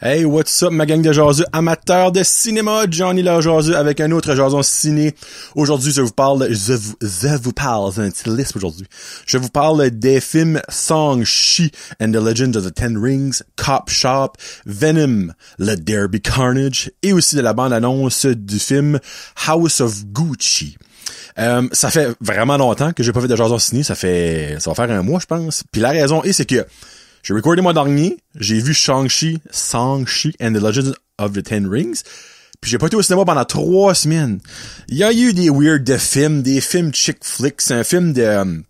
Hey, what's up, ma gang de jaseux amateurs de cinéma? Johnny la jaseux avec un autre jason ciné. Aujourd'hui, je vous parle, je vous, je vous parle, c'est un petit aujourd'hui. Je vous parle des films song She and the Legend of the Ten Rings, Cop Shop, Venom, Le Derby Carnage, et aussi de la bande-annonce du film House of Gucci. Euh, ça fait vraiment longtemps que j'ai pas fait de jason ciné. Ça fait, ça va faire un mois, je pense. Puis la raison est, c'est que j'ai recordé moi dernier, j'ai vu Shang-Chi, Shang-Chi and the Legend of the Ten Rings. Puis j'ai pas été au cinéma pendant trois semaines. Il y a eu des weird de films, des films chick flicks, un film de...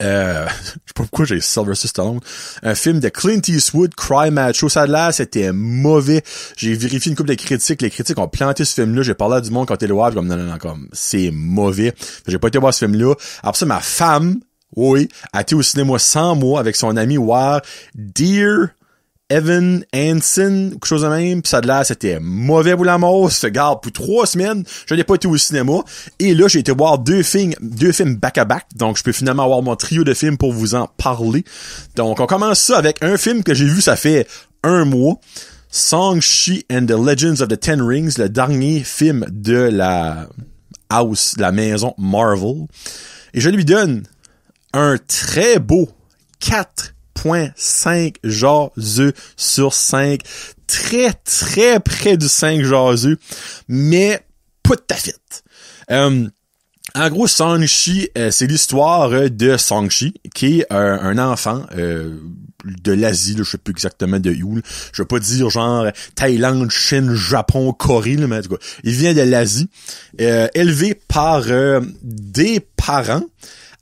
Euh, je sais pas pourquoi j'ai Silver Stallone. Un film de Clint Eastwood, Cry Macho. Ça là, c'était mauvais. J'ai vérifié une couple de critiques. Les critiques ont planté ce film-là. J'ai parlé à du monde quand t'es le voir. Comme, non, non, non, comme, c'est mauvais. J'ai pas été voir ce film-là. Après ça, ma femme oui, a été au cinéma 100 mois avec son ami War Dear Evan Hansen, quelque chose de même, ça de là, c'était mauvais pour la se garde, pour trois semaines, je n'ai pas été au cinéma, et là, j'ai été voir deux films, deux films back-à-back, donc je peux finalement avoir mon trio de films pour vous en parler. Donc, on commence ça avec un film que j'ai vu, ça fait un mois, song Shi and the Legends of the Ten Rings, le dernier film de la house, de la maison Marvel, et je lui donne un très beau 4.5 jaseux sur 5. Très, très près du 5 jaseux, mais pas de ta euh, en gros, sanshi euh, c'est l'histoire de sanshi qui est un enfant euh, de l'Asie, je sais plus exactement de où. Je veux pas dire genre Thaïlande, Chine, Japon, Corée, mais en tout cas, il vient de l'Asie, élevé par des parents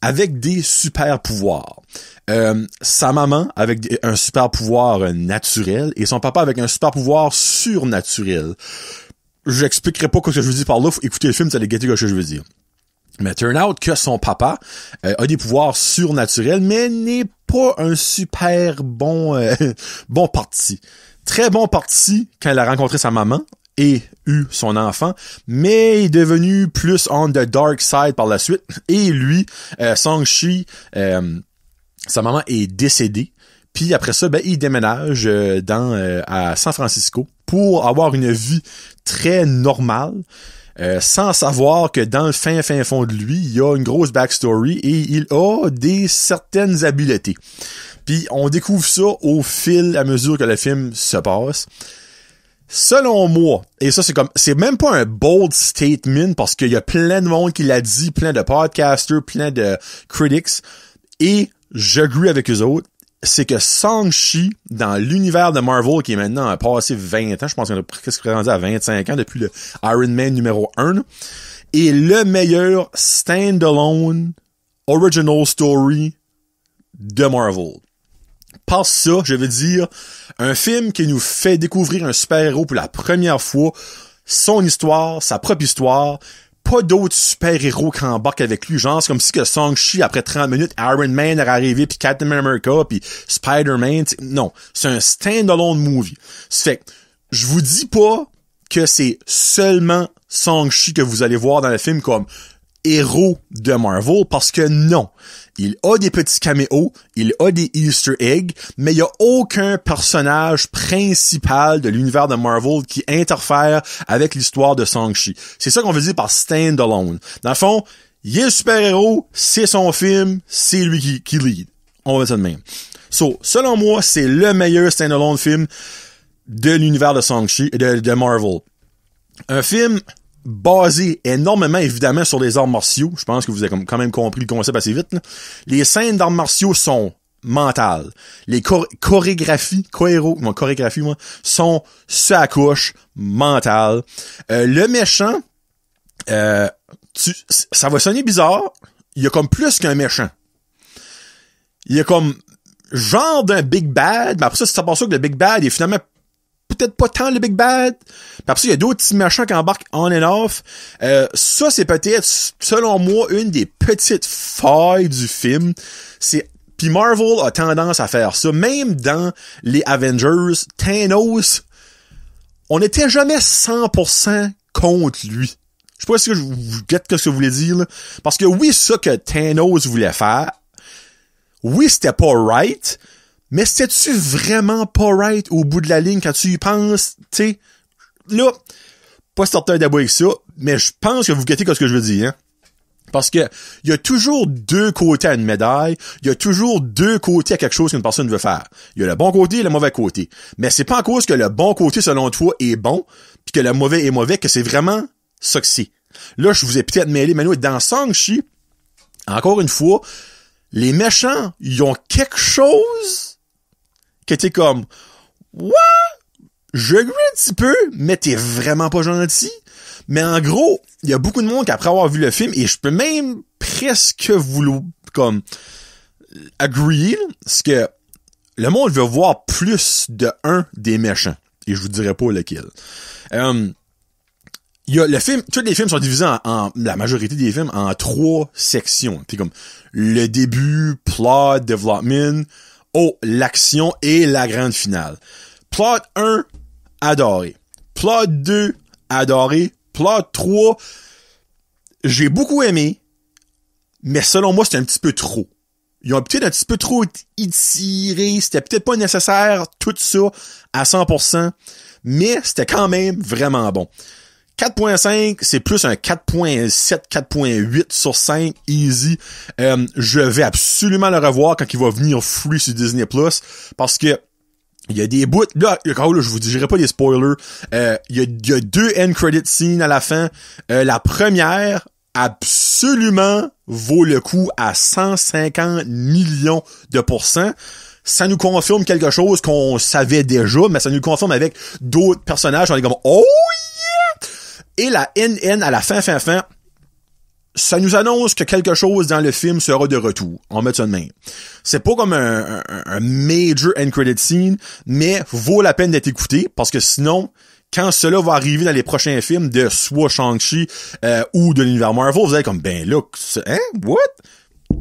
avec des super pouvoirs. Euh, sa maman avec un super pouvoir euh, naturel et son papa avec un super pouvoir surnaturel. J'expliquerai pas ce que je veux dire par là. Faut écouter le film, ça allez ce que je veux dire. Mais turn out que son papa euh, a des pouvoirs surnaturels, mais n'est pas un super bon bon parti. Très bon parti quand elle a rencontré sa maman, et eu son enfant, mais est devenu plus on the dark side par la suite. Et lui, euh, Song-Chi, euh, sa maman est décédée. Puis après ça, ben, il déménage euh, dans, à San Francisco pour avoir une vie très normale. sans savoir que dans le fin fin fond de lui, il y a une grosse backstory et il a des certaines habiletés. Puis on découvre ça au fil à mesure que le film se passe. Selon moi, et ça c'est comme, c'est même pas un bold statement parce qu'il y a plein de monde qui l'a dit, plein de podcasters, plein de critics, et j'agree avec eux autres, c'est que Shang-Chi, dans l'univers de Marvel, qui est maintenant passé 20 ans, je pense qu'on a presque rendu à 25 ans depuis le Iron Man numéro 1, est le meilleur standalone original story de Marvel passe ça, je veux dire, un film qui nous fait découvrir un super-héros pour la première fois, son histoire, sa propre histoire, pas d'autres super-héros qui embarquent avec lui. Genre, c'est comme si que song chi après 30 minutes, Iron Man est arrivé, puis Captain America, puis Spider-Man. Non, c'est un stand-alone movie. C'est fait je vous dis pas que c'est seulement song chi que vous allez voir dans le film comme héros de Marvel parce que non, il a des petits caméos, il a des Easter eggs, mais il n'y a aucun personnage principal de l'univers de Marvel qui interfère avec l'histoire de Shang-Chi. C'est ça qu'on veut dire par stand-alone. Dans le fond, il est le super-héros, c'est son film, c'est lui qui, qui lead. On va dire ça de même. So, selon moi, c'est le meilleur stand-alone film de l'univers de shang de Marvel. Un film basé énormément, évidemment, sur les arts martiaux. Je pense que vous avez quand même compris le concept assez vite. Les scènes d'arts martiaux sont mentales. Les chorégraphies, cohéros mon chorégraphie, moi, sont la couche mentale. Euh, le méchant, euh, ça va sonner bizarre. Il y a comme plus qu'un méchant. Il y a comme genre d'un Big Bad, mais après ça, c'est pas sûr que le Big Bad est finalement peut-être pas tant le Big Bad. Parce qu'il y a d'autres petits machins qui embarquent on and off. Euh, ça, c'est peut-être, selon moi, une des petites failles du film. C'est puis Marvel a tendance à faire ça. Même dans les Avengers, Thanos, on n'était jamais 100% contre lui. Je sais pas si je vous guette ce que je voulais dire, Parce que oui, ça que Thanos voulait faire, oui, c'était pas right, mais c'est tu vraiment pas right au bout de la ligne quand tu y penses? Tu là, pas certain d'abord avec ça, mais je pense que vous guettez ce que je veux dire, hein? Parce que il y a toujours deux côtés à une médaille, il y a toujours deux côtés à quelque chose qu'une personne veut faire. Il y a le bon côté et le mauvais côté. Mais c'est pas en cause que le bon côté selon toi est bon, puis que le mauvais est mauvais, que c'est vraiment ça que Là, je vous ai peut-être mêlé, mais nous, dans sang chi encore une fois, les méchants, ils ont quelque chose que t'es comme, What? je gris un petit peu, mais t'es vraiment pas gentil. Mais en gros, il y a beaucoup de monde qui, après avoir vu le film, et je peux même presque vouloir, comme, agree, ce que le monde veut voir plus de un des méchants. Et je vous dirai pas lequel. Euh, y a le film, tous les films sont divisés en, la majorité des films en trois sections. T'es comme le début, plot, development, Oh, l'action et la grande finale. Plot 1, adoré. Plot 2, adoré. Plot 3, j'ai beaucoup aimé, mais selon moi, c'était un petit peu trop. Ils ont peut-être un petit peu trop étiré, c'était peut-être pas nécessaire, tout ça, à 100%, mais c'était quand même vraiment bon. 4.5, c'est plus un 4.7, 4.8 sur 5, easy. Euh, je vais absolument le revoir quand il va venir free sur Disney+, parce que il y a des bouts, là, je vous dirai pas des spoilers, euh, il, y a, deux end credit scenes à la fin. Euh, la première, absolument, vaut le coup à 150 millions de pourcents ça nous confirme quelque chose qu'on savait déjà, mais ça nous confirme avec d'autres personnages. On est comme, oh et la NN à la fin, fin, fin, ça nous annonce que quelque chose dans le film sera de retour. On met ça de main. C'est pas comme un, major end credit scene, mais vaut la peine d'être écouté parce que sinon, quand cela va arriver dans les prochains films de soit Shang-Chi euh, ou de l'univers Marvel, vous allez comme ben look hein, what?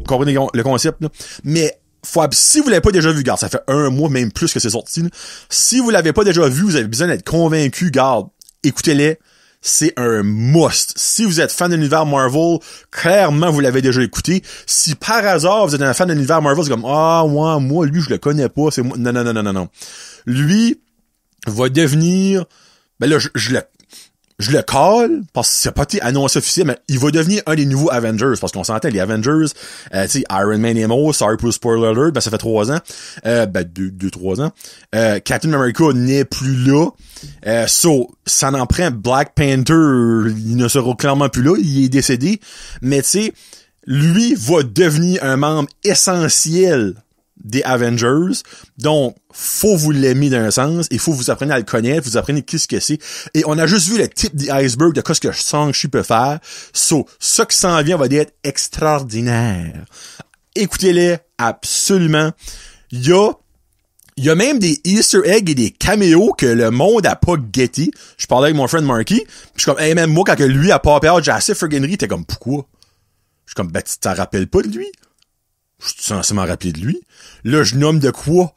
Comprenez le concept là. Mais faut, si vous l'avez pas déjà vu, garde, ça fait un mois même plus que c'est sorti. Si vous l'avez pas déjà vu, vous avez besoin d'être convaincu, garde, écoutez-les c'est un must. Si vous êtes fan de l'univers Marvel, clairement vous l'avez déjà écouté. Si par hasard vous êtes un fan de l'univers Marvel, c'est comme ah moi moi lui je le connais pas, c'est moi. Non non non non non non. Lui va devenir ben là je, je le je le colle parce que c'est pas annoncé officiel, mais il va devenir un des nouveaux Avengers. Parce qu'on s'entend, les Avengers, euh, tu sais, Iron Man et Mo, sorry pour le spoiler alert, ben ça fait trois ans. Euh, ben deux, trois ans. Euh, Captain America n'est plus là. Euh, so, ça n'en prend Black Panther, il ne sera clairement plus là, il est décédé. Mais tu sais, lui va devenir un membre essentiel des Avengers. Donc, faut vous l'aimer d'un sens, il faut vous apprendre à le connaître, vous apprenez qui ce que c'est. Et on a juste vu le type d'iceberg, iceberg de ce que que chi peut faire. So, ce qui s'en vient va être extraordinaire. Écoutez-les absolument. Il y a y a même des Easter eggs et des caméos que le monde a pas guetté. Je parlais avec mon friend Marky, je suis comme, Eh même moi, quand que lui a pas peur, j'ai assez friggin' t'es comme, pourquoi? Je suis comme, ben, tu te rappelles pas de lui? Je suis censé m'en rappeler de lui. Là, je nomme de quoi?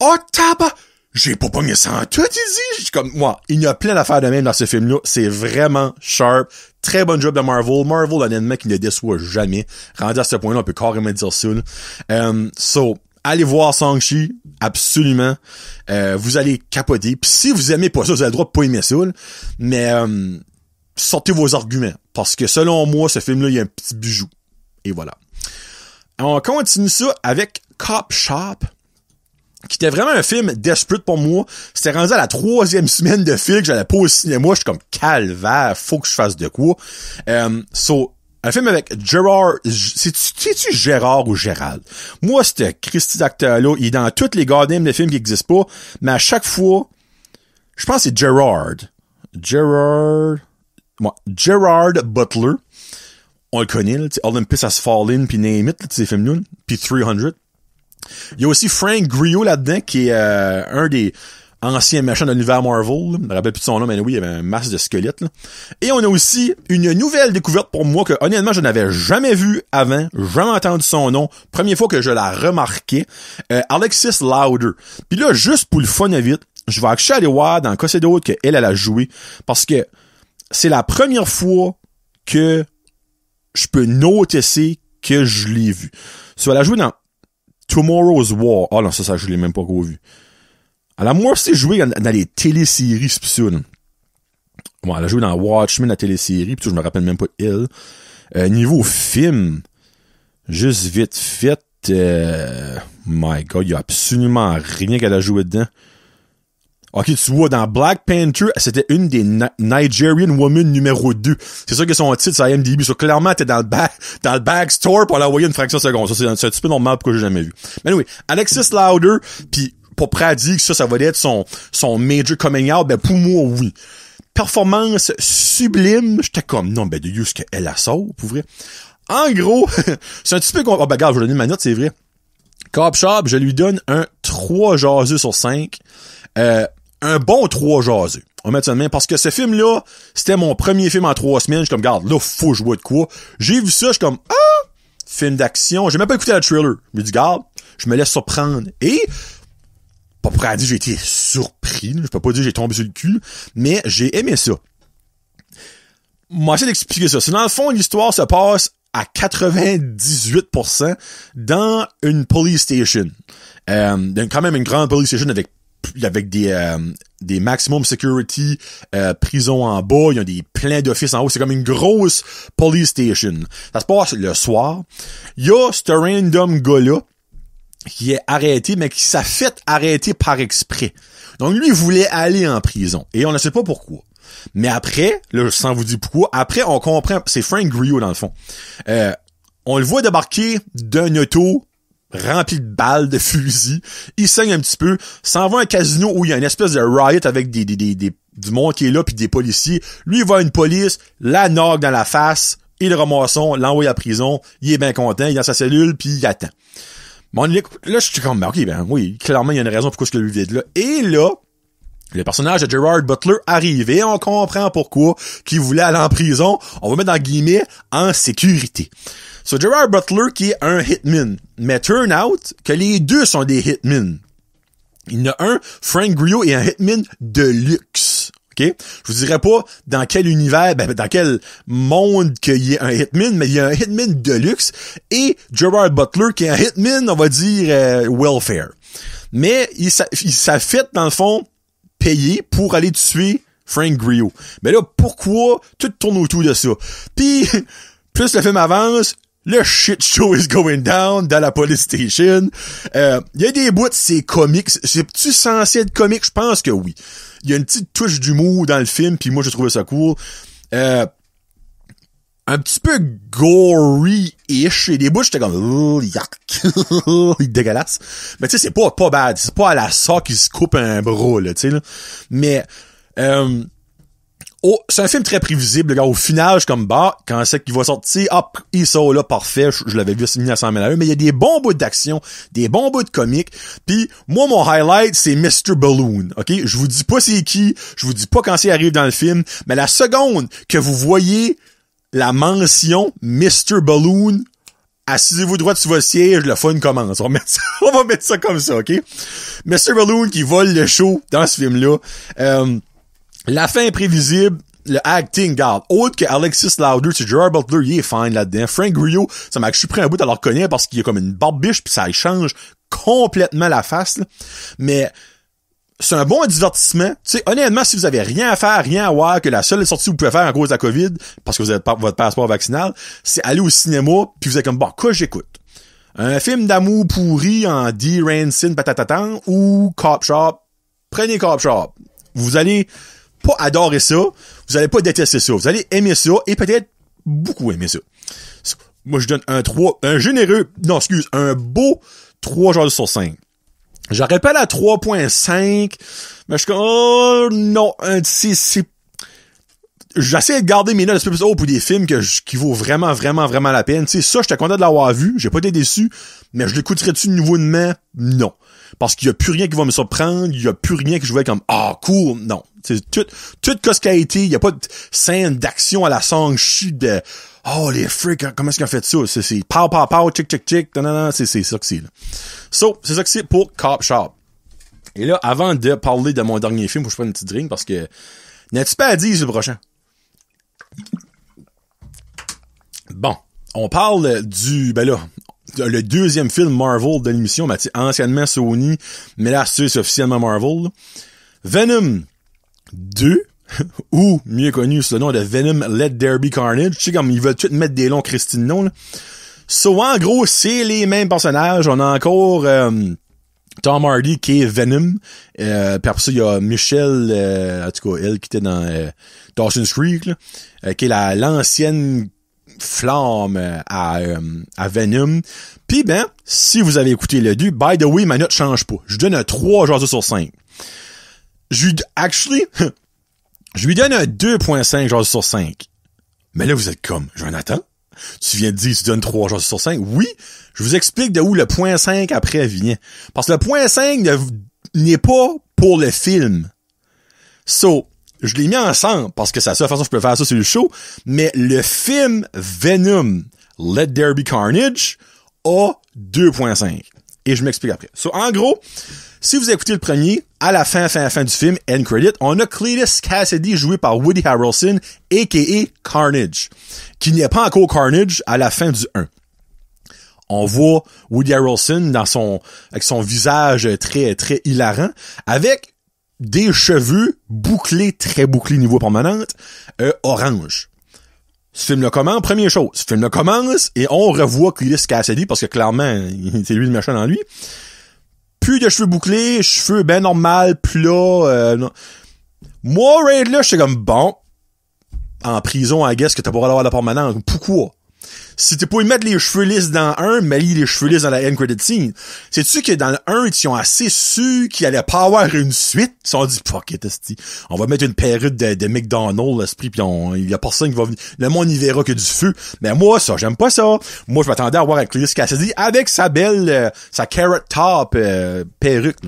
Oh, tabac! J'ai pas pogné ça en tout, il dit! comme, moi, il y a plein d'affaires de même dans ce film-là. C'est vraiment sharp. Très bon job de Marvel. Marvel, honnêtement, qui ne déçoit jamais. Rendu à ce point-là, on peut carrément dire ça. Euh, so, allez voir sang chi absolument. Euh, vous allez capoter. Puis si vous aimez pas ça, vous avez le droit de pas aimer ça. Mais euh, sortez vos arguments. Parce que selon moi, ce film-là, il y a un petit bijou. Et voilà. On continue ça avec Cop Shop qui était vraiment un film desperate pour moi. C'était rendu à la troisième semaine de film que j'allais pas au cinéma. Je suis comme calvaire, faut que je fasse de quoi. Um, so, un film avec Gérard, c'est-tu Gérard ou Gérald? Moi, c'était Christy dacteur Il est dans toutes les goddamn de films qui existent pas. Mais à chaque fois, je pense que c'est Gerard. Gerard. Moi, Gerard Butler on le connaît, là, Olympus Has Fallen, puis Name It, sais, Femme puis 300. Il y a aussi Frank Griot là-dedans, qui est euh, un des anciens méchants de l'univers Marvel. Je me rappelle plus de son nom, mais oui, il y avait un masque de squelettes. Et on a aussi une nouvelle découverte pour moi que, honnêtement, je n'avais jamais vue avant, jamais entendu son nom. Première fois que je la remarquais, euh, Alexis Lauder. Puis là, juste pour le fun et vite, je vais acheter aller voir dans c'est d'autres qu'elle, elle a joué, parce que c'est la première fois que je peux noter que je l'ai vu. Ça elle a joué dans Tomorrow's War. Ah oh, non, ça, ça, je l'ai même pas vu. Elle a moins aussi joué dans, les téléséries, pis ça, Bon, elle a joué dans Watchmen, la télésérie, série je me rappelle même pas elle. Euh, niveau film, juste vite fait, euh, my god, il y a absolument rien qu'elle a joué dedans. OK, tu vois, dans Black Panther, c'était une des Nigerian Women numéro 2. C'est ça que son titre, c'est IMDb. Ça, clairement, t'es dans le bag dans le backstore pour la voyer une fraction de seconde. Ça, c'est un petit peu normal que j'ai jamais vu. Mais oui, Alexis Lauder, puis pour prédire que ça, ça va être son, son major coming out, ben, pour moi, oui. Performance sublime. J'étais comme, non, ben, de use qu'elle a ça? pour vrai. En gros, c'est un petit peu... Ah, oh, ben, regarde, je vais donner ma note, c'est vrai. Cop Shop, je lui donne un 3 jasus sur 5. Euh, un bon trois jaseux. On met ça de main parce que ce film-là, c'était mon premier film en trois semaines. Je suis comme, garde, là, faut jouer je vois de quoi. J'ai vu ça, je comme, ah, film d'action. J'ai même pas écouté la trailer. Je me dis, garde, je me laisse surprendre. Et, pas pour dire j'ai été surpris. Je peux pas dire j'ai tombé sur le cul, mais j'ai aimé ça. Moi, j'essaie d'expliquer ça. C'est dans le fond, l'histoire se passe à 98% dans une police station. Euh, quand même une grande police station avec avec des euh, des maximum security euh, prison en bas, il y a des pleins d'offices en haut, c'est comme une grosse police station. Ça se passe le soir. Il y a ce random gars-là qui est arrêté, mais qui s'est fait arrêter par exprès. Donc lui, il voulait aller en prison. Et on ne sait pas pourquoi. Mais après, là, sans vous dire pourquoi, après, on comprend, c'est Frank Griot dans le fond. Euh, on le voit débarquer d'un auto rempli de balles, de fusils. Il saigne un petit peu, s'en va à un casino où il y a une espèce de riot avec des, des, des, du monde qui est là puis des policiers. Lui, il voit une police, la nogue dans la face, il le ramasson, l'envoie à prison. Il est bien content, il est dans sa cellule puis il attend. Bon, là, je suis comme, ben, ok, ben oui, clairement, il y a une raison pourquoi je le vide là. Et là, le personnage de Gerard Butler arrive et on comprend pourquoi qu'il voulait aller en prison, on va mettre dans guillemets, en sécurité. So, Gerard Butler qui est un hitman. Mais turn out que les deux sont des hitmen. Il y en a un, Frank Griot, est un hitman de luxe. OK? Je vous dirais pas dans quel univers, ben, dans quel monde qu'il y ait un hitman, mais il y a un hitman de luxe et Gerard Butler qui est un hitman, on va dire, euh, welfare. Mais il, s'est fait, dans le fond, payer pour aller tuer Frank Griot. Mais là, pourquoi tout tourne autour de ça? Puis, plus le film avance, le shit show is going down dans la police station. Il euh, y a des bouts, c'est comique. C'est-tu censé être comique? Je pense que oui. Il y a une petite touche d'humour dans le film, puis moi, j'ai trouvé ça cool. Euh, un petit peu gory-ish. Et des bouts, j'étais comme, oh, Il dégueulasse. Mais tu sais, c'est pas, pas bad. C'est pas à la sorte qu'il se coupe un bras, là, tu sais, Mais, euh, Oh, c'est un film très prévisible, gars. Au final, je comme, bah, quand c'est qu'il va sortir, hop, il sort là, parfait. Je, l'avais vu c'est à mais il y a des bons bouts d'action, des bons bouts de comique. Puis, moi, mon highlight, c'est Mr. Balloon, ok? Je vous dis pas c'est qui, je vous dis pas quand c'est arrive dans le film, mais la seconde que vous voyez la mention Mr. Balloon, assisez-vous droit sur votre siège, le fun commence. On va ça, on va mettre ça comme ça, ok? Mr. Balloon qui vole le show dans ce film-là. Euh, la fin imprévisible, le acting, garde. Autre que Alexis Lauder, c'est Gerard Butler, il est fine là-dedans. Frank Rio, ça m'a je suis pris un bout à leur reconnaître parce qu'il est a comme une barbiche puis ça change complètement la face, Mais, c'est un bon divertissement. Tu sais, honnêtement, si vous avez rien à faire, rien à voir, que la seule sortie que vous pouvez faire à cause de la COVID, parce que vous avez votre passeport vaccinal, c'est aller au cinéma, puis vous êtes comme, bon, quoi j'écoute? Un film d'amour pourri en D. Rancine patatatan ou Cop Shop. Prenez Cop Shop. Vous allez pas adorer ça, vous allez pas détester ça. Vous allez aimer ça et peut-être beaucoup aimer ça. Moi, je donne un 3, un généreux, non, excuse, un beau 3 joueurs sur 5. J'aurais pas à 3.5, mais je suis comme, oh, non, c'est, j'essaie de garder mes notes un peu plus pour des films que qui vaut vraiment, vraiment, vraiment la peine. Tu sais, ça, j'étais content de l'avoir vu. J'ai pas été déçu. Mais je l'écouterais-tu nouveau de main? Non. Parce qu'il y a plus rien qui va me surprendre. Il y a plus rien que je vais comme, ah, cool. Non. C'est tout, tout ce il n'y a pas de scène d'action à la sang de Oh les freaks, hein, comment est-ce qu'ils ont fait ça? C'est pow pow pow, tchik chick chick, c'est ça que c'est là. So, c'est ça que c'est pour Cop Shop. Et là, avant de parler de mon dernier film, faut que je prenne une petite drink parce que n'as-tu pas à dire le prochain? Bon, on parle du ben là, le deuxième film Marvel de l'émission, ben, anciennement Sony, mais là c'est officiellement Marvel. Venom 2, ou mieux connu sous le nom de Venom Let There Be Carnage. Tu sais, comme ils veulent tout mettre des longs Christine non, là. So, en gros, c'est les mêmes personnages. On a encore euh, Tom Hardy qui est Venom. Euh, puis après ça, il y a Michelle, euh, en tout cas, elle qui était dans euh, Dawson's Creek, euh, qui est la, l'ancienne flamme à, à Venom. Puis ben, si vous avez écouté le 2, by the way, ma note change pas. Je donne un 3 sur 5 je lui, actually, je lui donne un 2.5 genre sur 5. Mais là, vous êtes comme, Jonathan, tu viens de dire, tu donnes 3 genre sur 5. Oui, je vous explique de où le point 5 après vient. Parce que le point 5 n'est pas pour le film. So, je l'ai mis ensemble parce que c'est la seule façon que je peux faire ça sur le show, mais le film Venom, Let There Be Carnage, a 2.5. Et je m'explique après. So, en gros, si vous écoutez le premier, à la fin, fin, fin du film, end credit, on a Cletus Cassidy joué par Woody Harrelson, a.k.a. Carnage, qui n'est pas encore Carnage à la fin du 1. On voit Woody Harrelson dans son, avec son visage très, très hilarant, avec des cheveux bouclés, très bouclés niveau permanente, euh, orange. Ce film-là commence, première chose, ce film-là commence, et on revoit Cletus Cassidy, parce que clairement, c'est lui le machin dans lui plus de cheveux bouclés, cheveux ben normal, plats. Euh, Moi, Raid, là, j'étais comme, bon, en prison, à guess que t'as pas le droit d'avoir la permanente. Pourquoi? Si tu pas y mettre les cheveux lisses dans un, mais les cheveux lisses dans la end credit scene. Sais-tu que dans le 1, ils sont assez su qu'il allait pas avoir une suite? Ils ont dit, fuck it, On va mettre une perruque de, McDonald's, l'esprit, pis on, y a personne qui va venir. Le monde n'y verra que du feu. Mais moi, ça, j'aime pas ça. Moi, je m'attendais à voir avec Cletus dit, avec sa belle, euh, sa carrot top, euh, perruque,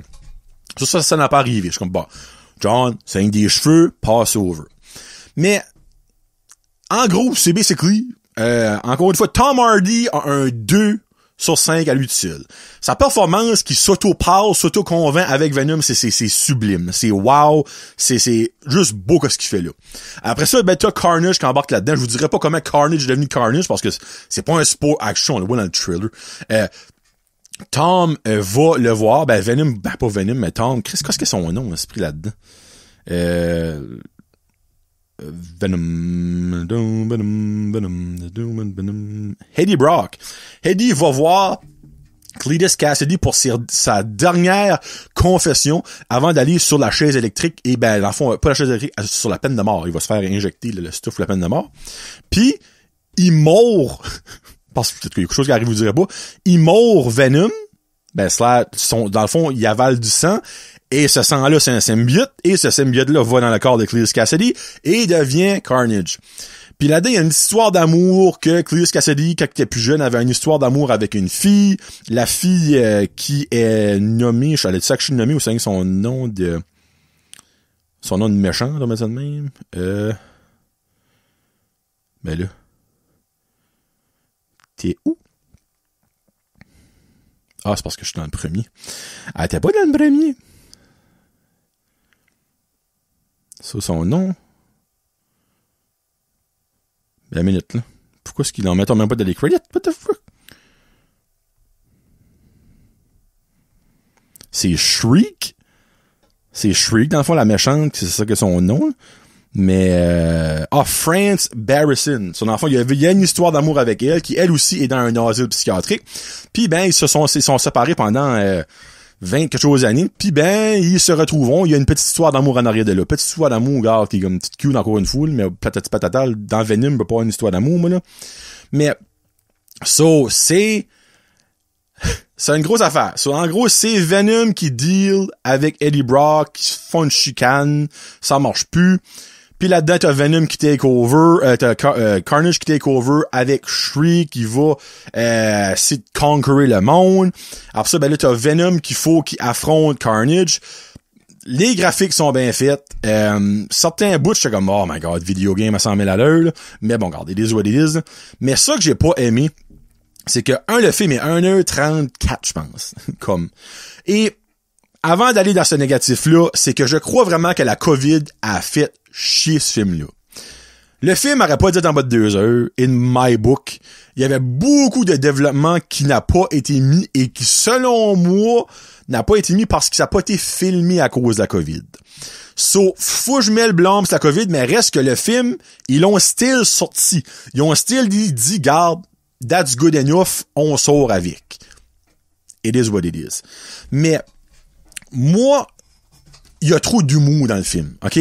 Ça, ça, n'a pas arrivé. Je suis comme, bah, John, c'est une des cheveux, pass over. Mais, en gros, c'est basically euh, encore une fois, Tom Hardy a un 2 sur 5 à l'utile. Sa performance qui sauto parle, s'auto-convainc avec Venom, c'est sublime. C'est wow. C'est juste beau ce qu'il fait là. Après ça, ben, t'as Carnage qui embarque là-dedans. Je vous dirai pas comment Carnage est devenu Carnage parce que c'est pas un sport action. On le voit dans le trailer. Euh, Tom euh, va le voir. Ben, Venom, ben, pas Venom, mais Tom. Qu'est-ce que c'est son nom, esprit là-dedans? Euh, Venom. Venom, Venom, Hedy Brock. Hedy va voir Cletus Cassidy pour sa dernière confession avant d'aller sur la chaise électrique et ben, dans le fond, pas la chaise électrique, euh, sur la peine de mort. Il va se faire injecter le, stuff la peine de mort. Puis, il meurt parce que peut-être qu'il y a quelque chose qui arrive, vous direz pas, il meurt Venom, ben, dans le fond, il avale du sang et ce sang-là, c'est un symbiote, et ce symbiote-là va dans le corps de Cleus Cassidy et devient Carnage. Puis là-dedans, il y a une histoire d'amour que Cleus Cassidy, quand il était plus jeune, avait une histoire d'amour avec une fille. La fille euh, qui est nommée, je savais ça que je suis nommé ou c'est son nom de... Son nom de méchant, mais mais même. Euh... Ben là... T'es où? Ah, c'est parce que je suis dans le premier. Ah, t'es pas dans le premier. C'est son nom. La minute, là. Pourquoi est-ce qu'il en met même pas dans les credits? What the fuck? C'est Shriek. C'est Shriek, dans le fond, la méchante, c'est ça que son nom. Mais euh, ah France Barrison, son enfant, il y a, une histoire d'amour avec elle qui elle aussi est dans un asile psychiatrique. Puis ben ils se sont sont séparés pendant euh, 20 quelque chose d'années, puis ben, ils se retrouveront, il y a une petite histoire d'amour en arrière de là, petite histoire d'amour, gars, qui est comme une petite dans encore une foule, mais patati patata, dans Venom, peut pas une histoire d'amour, moi, là. Mais, so, c'est, c'est une grosse affaire. So, en gros, c'est Venom qui deal avec Eddie Brock, qui se font une chicane, ça marche plus, puis là-dedans, t'as Venom qui take over, euh, t'as euh, Carnage qui take over avec Shriek qui va euh, conquérir le monde. Après ça, ben là, t'as Venom qu'il faut qui affronte Carnage. Les graphiques sont bien faits. Euh, certains bouts, j'étais comme, oh my god, vidéo game à 100 000 à l'heure. Mais bon, regardez, des what Mais ça que j'ai pas aimé, c'est que, un, le film est 1h34, je pense. comme. Et avant d'aller dans ce négatif-là, c'est que je crois vraiment que la COVID a fait chier ce film-là. Le film n'aurait pas dû être en bas de deux heures. In my book, il y avait beaucoup de développement qui n'a pas été mis et qui, selon moi, n'a pas été mis parce que ça n'a pas été filmé à cause de la COVID. So, faut que je mets le blanc sur la COVID, mais reste que le film, ils l'ont style sorti. Ils ont style dit, dit, garde, that's good enough, on sort avec. It is what it is. Mais moi, il y a trop d'humour dans le film, OK?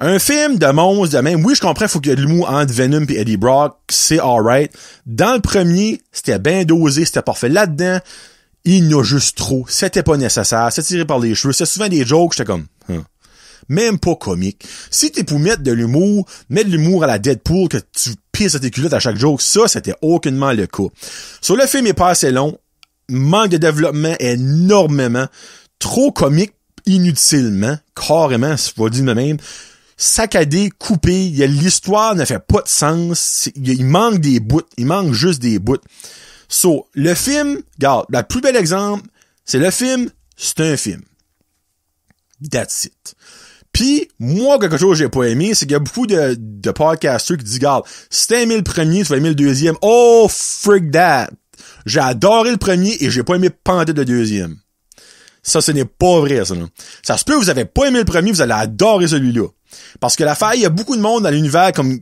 Un film de monstre de même, oui, je comprends, faut qu'il y ait de l'humour entre Venom et Eddie Brock, c'est alright. Dans le premier, c'était bien dosé, c'était parfait. Là-dedans, il y en a juste trop. C'était pas nécessaire, c'est tiré par les cheveux. C'est souvent des jokes, j'étais comme... Hein. Même pas comique. Si t'es pour mettre de l'humour, mettre de l'humour à la Deadpool que tu pisses à tes culottes à chaque joke, ça, c'était aucunement le cas. Sur le film est pas assez long, manque de développement énormément trop comique inutilement, carrément, si je vais dire de même, saccadé, coupé, l'histoire ne fait pas de sens, il manque des bouts, il manque juste des bouts. So, le film, regarde, le plus bel exemple, c'est le film, c'est un film. That's it. Puis, moi, quelque chose que j'ai pas aimé, c'est qu'il y a beaucoup de, de podcasters qui disent, regarde, si t'as aimé le premier, tu vas aimer le deuxième. Oh, freak that! J'ai adoré le premier et j'ai pas aimé de le deuxième. Ça, ce n'est pas vrai, ça. Ça se peut, vous avez pas aimé le premier, vous allez adorer celui-là. Parce que la faille, il y a beaucoup de monde dans l'univers comme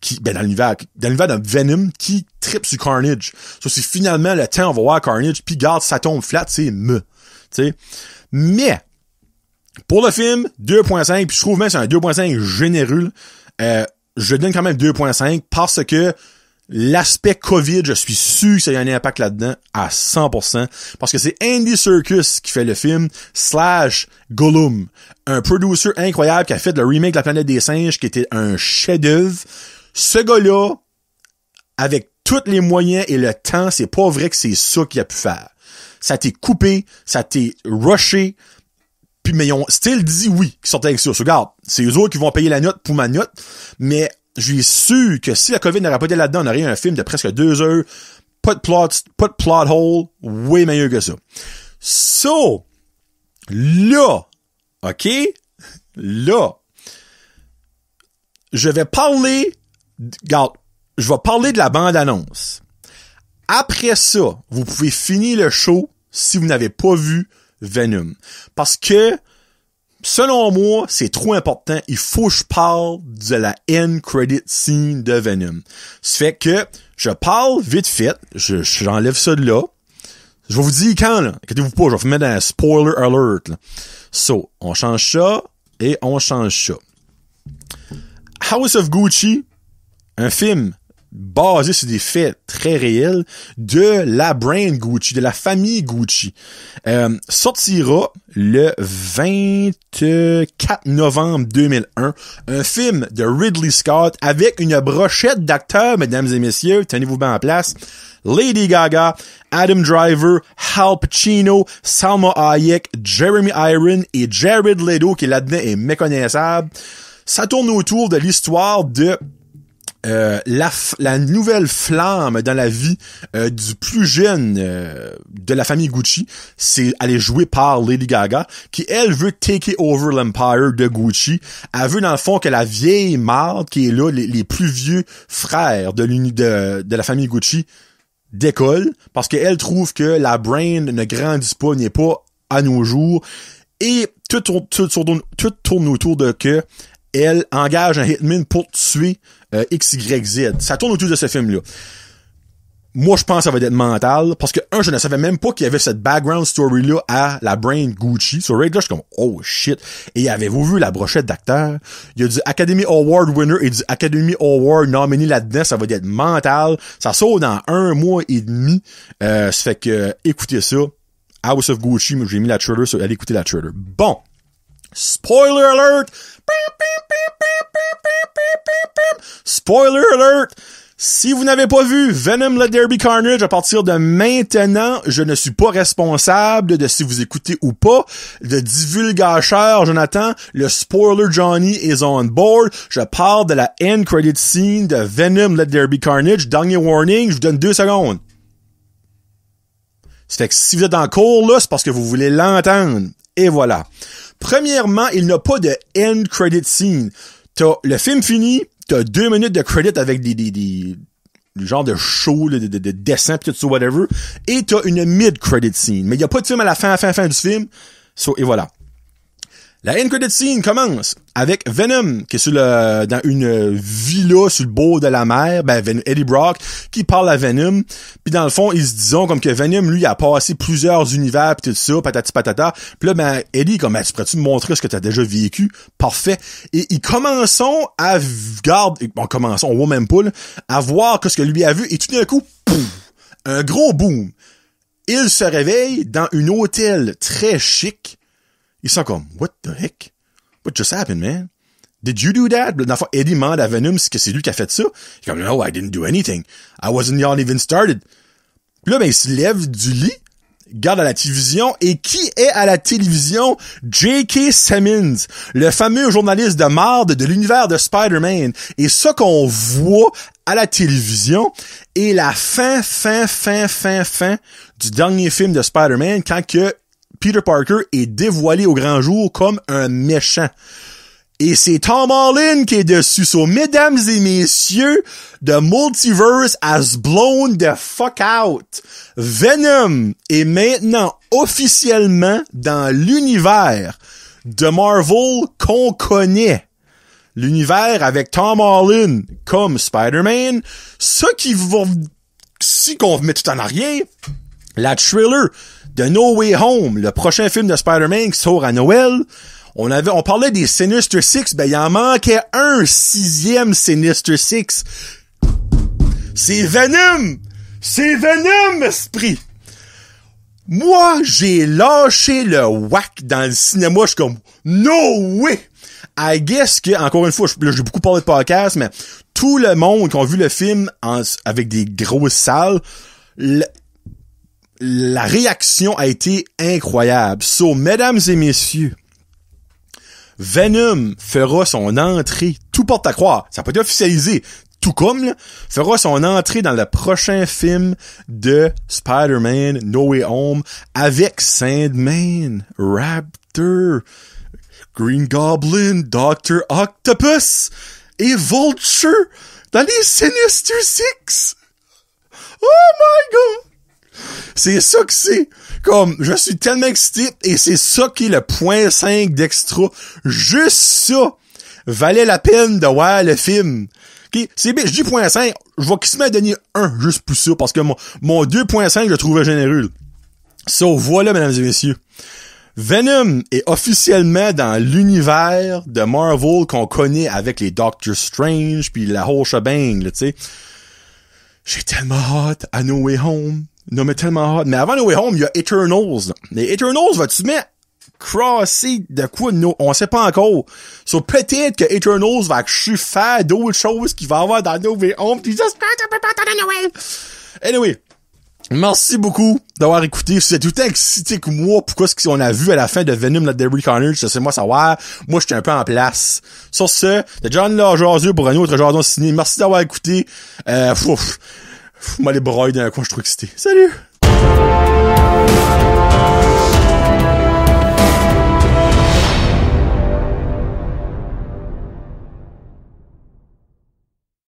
qui, ben dans l'univers, dans l'univers de Venom qui tripe sur Carnage. Ça, c'est finalement le temps, on va voir Carnage, puis garde, ça tombe flat, c'est me. T'sais. Mais, pour le film, 2.5, puis je trouve même c'est un 2.5 généreux, euh, je donne quand même 2.5 parce que L'aspect COVID, je suis sûr que ça y a un impact là-dedans à 100%, parce que c'est Andy Circus qui fait le film, slash Gollum, un producer incroyable qui a fait le remake de La Planète des Singes, qui était un chef-d'œuvre. Ce gars-là, avec tous les moyens et le temps, c'est pas vrai que c'est ça qu'il a pu faire. Ça t'est coupé, ça t'est rushé, puis mais ils ont still dit oui qu'ils sortaient avec ça. regarde, c'est eux autres qui vont payer la note pour ma note, mais je suis sûr que si la COVID n'aurait pas été là-dedans, on aurait eu un film de presque deux heures, pas de plot, pas de plot hole, way meilleur que ça. So, là, OK? Là, je vais parler, regarde, je vais parler de la bande-annonce. Après ça, vous pouvez finir le show si vous n'avez pas vu Venom. Parce que selon moi, c'est trop important. Il faut que je parle de la end credit scene de Venom. Ce fait que je parle vite fait, je, j'enlève ça de là. Je vais vous dire quand, là. vous pas, je vais vous mettre un spoiler alert, So, on change ça et on change ça. House of Gucci, un film basé sur des faits très réels de la brand Gucci, de la famille Gucci, euh, sortira le 24 novembre 2001 un film de Ridley Scott avec une brochette d'acteurs, mesdames et messieurs, tenez-vous bien en place, Lady Gaga, Adam Driver, Hal Pacino, Salma Hayek, Jeremy Iron et Jared Leto qui là-dedans est méconnaissable. Ça tourne autour de l'histoire de euh, la, nouvelle flamme dans la vie euh, du plus jeune euh, de la famille Gucci, c'est elle est jouée par Lady Gaga, qui elle veut take over l'empire de Gucci. Elle veut dans le fond que la vieille marde qui est là, les, plus vieux frères de, de, la famille Gucci décolle parce qu'elle trouve que la brand ne grandit pas, n'est pas à nos jours. Et tout tout tourne, tout tourne autour de que elle engage un hitman pour tuer euh, XYZ. Ça tourne autour de ce film-là. Moi, je pense que ça va être mental, parce que, un, je ne savais même pas qu'il y avait cette background story-là à la brain Gucci. Sur Raid, je suis comme, oh shit. Et avez-vous vu la brochette d'acteurs? Il y a du Academy Award winner et du Academy Award nominé là-dedans. Ça va être mental. Ça sort dans un mois et demi. Euh, ça fait que, écoutez ça. House of Gucci, j'ai mis la trailer allez écouter la trailer. Bon. Spoiler alert! Spoiler alert! Si vous n'avez pas vu Venom There Derby Carnage à partir de maintenant, je ne suis pas responsable de si vous écoutez ou pas. Le divulgacheur Jonathan, le spoiler Johnny is on board. Je parle de la end credit scene de Venom Let There Be Carnage. Dernier warning, je vous donne deux secondes. C'est que si vous êtes en cours, là, c'est parce que vous voulez l'entendre. Et voilà. Premièrement, il n'a pas de end credit scene. T'as le film fini, t'as deux minutes de credit avec des, des, des genre de show, de, de, de dessin, tout ça, whatever. Et t'as une mid-credit scene. Mais il y a pas de film à la fin, à la fin, la fin du film. So, et voilà. La end scene commence avec Venom qui est sur le, dans une villa sur le bord de la mer, ben Eddie Brock qui parle à Venom, puis dans le fond ils se disent comme que Venom lui a passé plusieurs univers puis tout ça, patati patata, puis là ben Eddie comme ben, tu pourrais-tu me montrer ce que as déjà vécu, parfait, et ils commençons à garde, bon commençons, on à voir que ce que lui a vu et tout d'un coup, un gros boom, il se réveille dans une hôtel très chic ils sont comme, what the heck? What just happened, man? Did you do that? Dans le fond, Eddie demande à Venom que c'est lui qui a fait ça. Il est comme, no, I didn't do anything. I wasn't even started. Puis là, ben, il se lève du lit, regarde à la télévision, et qui est à la télévision? J.K. Simmons, le fameux journaliste de marde de l'univers de Spider-Man. Et ce qu'on voit à la télévision est la fin, fin, fin, fin, fin du dernier film de Spider-Man quand que Peter Parker est dévoilé au grand jour comme un méchant. Et c'est Tom Holland qui est dessus. mesdames et messieurs, the multiverse has blown the fuck out. Venom est maintenant officiellement dans l'univers de Marvel qu'on connaît. L'univers avec Tom Holland comme Spider-Man. Ce qui va, si qu'on met tout en arrière, la thriller de No Way Home, le prochain film de Spider-Man qui sort à Noël. On avait, on parlait des Sinister Six, ben, il en manquait un sixième Sinister Six. C'est Venom! C'est Venom, esprit! Moi, j'ai lâché le whack dans le cinéma. Je comme, no way! I guess que, encore une fois, j'ai beaucoup parlé de podcast, mais tout le monde qui a vu le film avec des grosses salles, la réaction a été incroyable. So, mesdames et messieurs, Venom fera son entrée, tout porte à croire, ça peut être officialisé, tout comme, fera son entrée dans le prochain film de Spider-Man No Way Home avec Sandman, Raptor, Green Goblin, Doctor Octopus et Vulture dans les Sinister Six. Oh my god! C'est ça que c'est. Comme, je suis tellement excité et c'est ça qui est le point 5 d'extra. Juste ça valait la peine de voir le film. Okay? C'est bien, je dis point 5, je vais à donner un juste pour ça parce que mon, mon 2.5, je trouvais généreux. ça So, voilà, mesdames et messieurs. Venom est officiellement dans l'univers de Marvel qu'on connaît avec les Doctor Strange puis la whole shebang, tu sais. J'ai tellement hâte à No Way Home. Non, mais tellement hot. Mais avant No Way Home, il y a Eternals. Mais Eternals, vas-tu mettre crossy de quoi nous, on sait pas encore. So, peut-être que Eternals va que d'autres choses qu'il va avoir dans No Way Home. Pis j'espère pas Anyway. Merci beaucoup d'avoir écouté. Si vous êtes tout excité que moi, pourquoi ce qu'on a vu à la fin de Venom, la Debris Connor, laissez-moi savoir. Moi, j'étais un peu en place. Sur ce, de John là, pour un autre Jardin Ciné. Merci d'avoir écouté. Euh, moi, les broyer dans la coin, je suis trop excité. Salut!